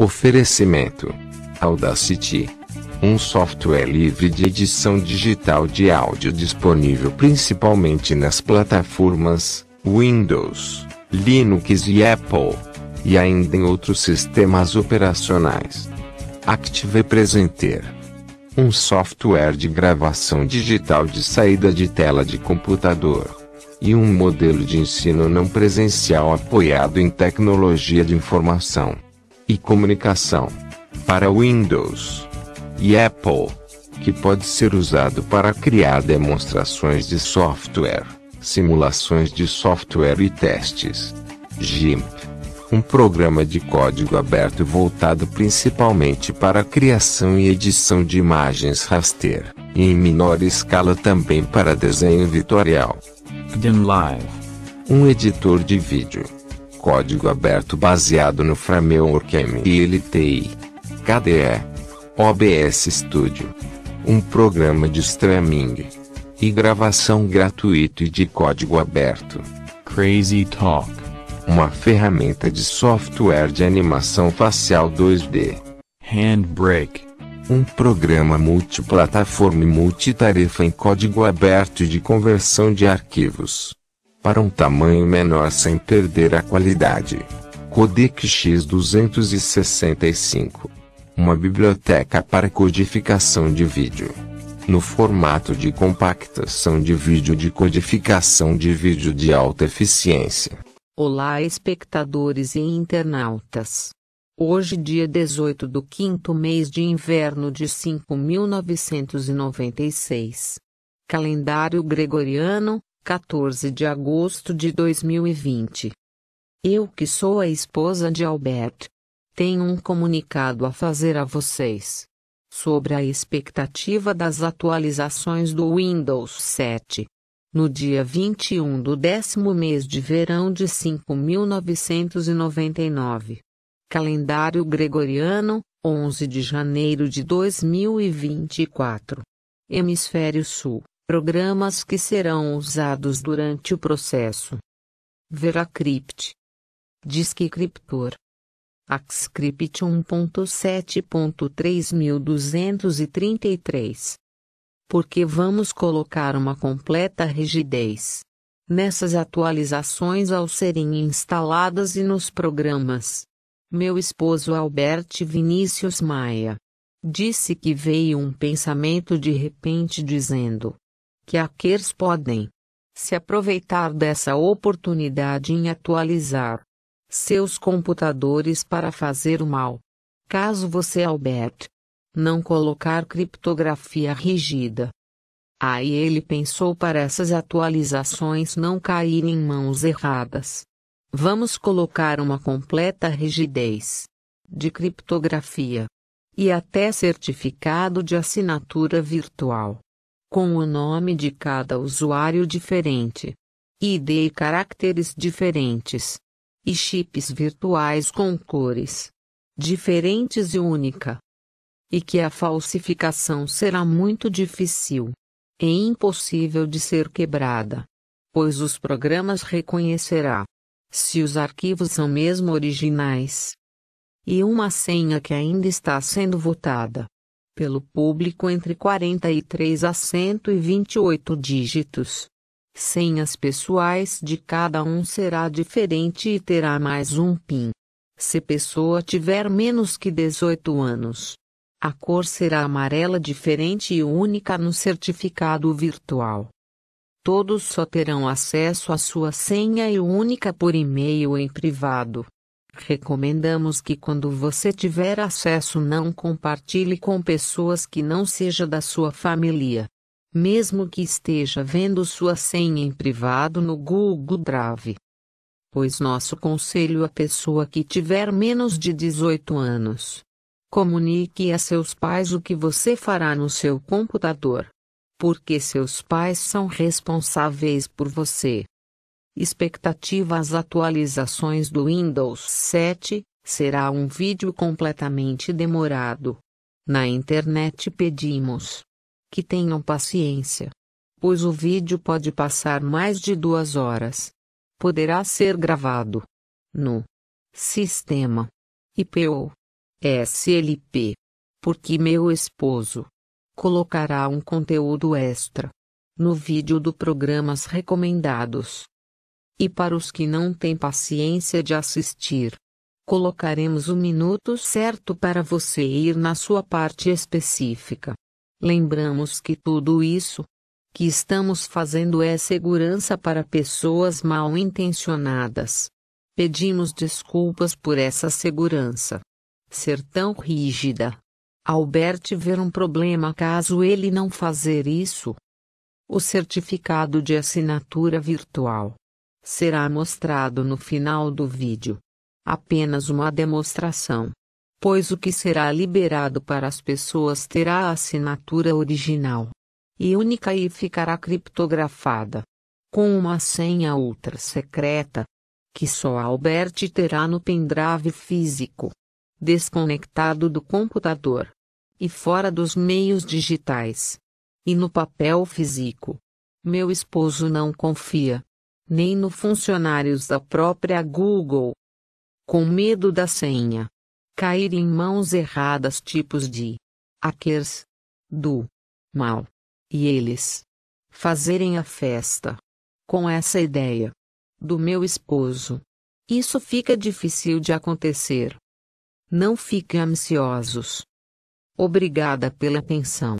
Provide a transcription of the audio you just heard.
Oferecimento: Audacity, um software livre de edição digital de áudio disponível principalmente nas plataformas Windows, Linux e Apple, e ainda em outros sistemas operacionais. Active Presenter, um software de gravação digital de saída de tela de computador e um modelo de ensino não presencial apoiado em tecnologia de informação e comunicação para Windows e Apple, que pode ser usado para criar demonstrações de software, simulações de software e testes. GIMP um programa de código aberto voltado principalmente para a criação e edição de imagens raster, e em menor escala também para desenho editorial. Live. Um editor de vídeo Código aberto baseado no framework MLTI. KDE. OBS Studio. Um programa de streaming e gravação gratuito e de código aberto. Crazy Talk. Uma ferramenta de software de animação facial 2D. Handbrake. Um programa multiplataforma e multitarefa em código aberto de conversão de arquivos para um tamanho menor sem perder a qualidade. Codec X265 Uma biblioteca para codificação de vídeo. No formato de compactação de vídeo de codificação de vídeo de alta eficiência. Olá, espectadores e internautas. Hoje, dia 18 do quinto mês de inverno de 5996. Calendário Gregoriano, 14 de agosto de 2020. Eu que sou a esposa de Albert. Tenho um comunicado a fazer a vocês. Sobre a expectativa das atualizações do Windows 7. No dia 21 do décimo mês de verão de 5.999. Calendário Gregoriano, 11 de janeiro de 2024. Hemisfério Sul. Programas que serão usados durante o processo. Veracrypt. Disque Criptor. AxCrypt 1.7.3233. Porque vamos colocar uma completa rigidez nessas atualizações ao serem instaladas e nos programas. Meu esposo Albert Vinícius Maia disse que veio um pensamento de repente dizendo: que hackers podem se aproveitar dessa oportunidade em atualizar seus computadores para fazer o mal. Caso você, Albert, não colocar criptografia rígida. Aí ele pensou para essas atualizações não caírem em mãos erradas. Vamos colocar uma completa rigidez de criptografia e até certificado de assinatura virtual com o nome de cada usuário diferente, ID e caracteres diferentes, e chips virtuais com cores diferentes e única. E que a falsificação será muito difícil e impossível de ser quebrada, pois os programas reconhecerá se os arquivos são mesmo originais e uma senha que ainda está sendo votada pelo público entre 43 a 128 dígitos. Senhas pessoais de cada um será diferente e terá mais um PIN. Se pessoa tiver menos que 18 anos, a cor será amarela diferente e única no certificado virtual. Todos só terão acesso à sua senha e única por e-mail em privado. Recomendamos que quando você tiver acesso não compartilhe com pessoas que não seja da sua família. Mesmo que esteja vendo sua senha em privado no Google Drive. Pois nosso conselho a pessoa que tiver menos de 18 anos. Comunique a seus pais o que você fará no seu computador. Porque seus pais são responsáveis por você. Expectativas atualizações do Windows 7 será um vídeo completamente demorado. Na internet pedimos que tenham paciência, pois o vídeo pode passar mais de duas horas. Poderá ser gravado no sistema IPO SLP, porque meu esposo colocará um conteúdo extra no vídeo do programas recomendados. E para os que não têm paciência de assistir, colocaremos o minuto certo para você ir na sua parte específica. Lembramos que tudo isso que estamos fazendo é segurança para pessoas mal intencionadas. Pedimos desculpas por essa segurança. Ser tão rígida. Albert ver um problema caso ele não fazer isso. O certificado de assinatura virtual será mostrado no final do vídeo. Apenas uma demonstração. Pois o que será liberado para as pessoas terá a assinatura original e única e ficará criptografada com uma senha ultra secreta que só Albert terá no pendrive físico, desconectado do computador e fora dos meios digitais e no papel físico. Meu esposo não confia nem no funcionários da própria Google. Com medo da senha cair em mãos erradas tipos de hackers do mal e eles fazerem a festa com essa ideia do meu esposo. Isso fica difícil de acontecer. Não fiquem ansiosos. Obrigada pela atenção.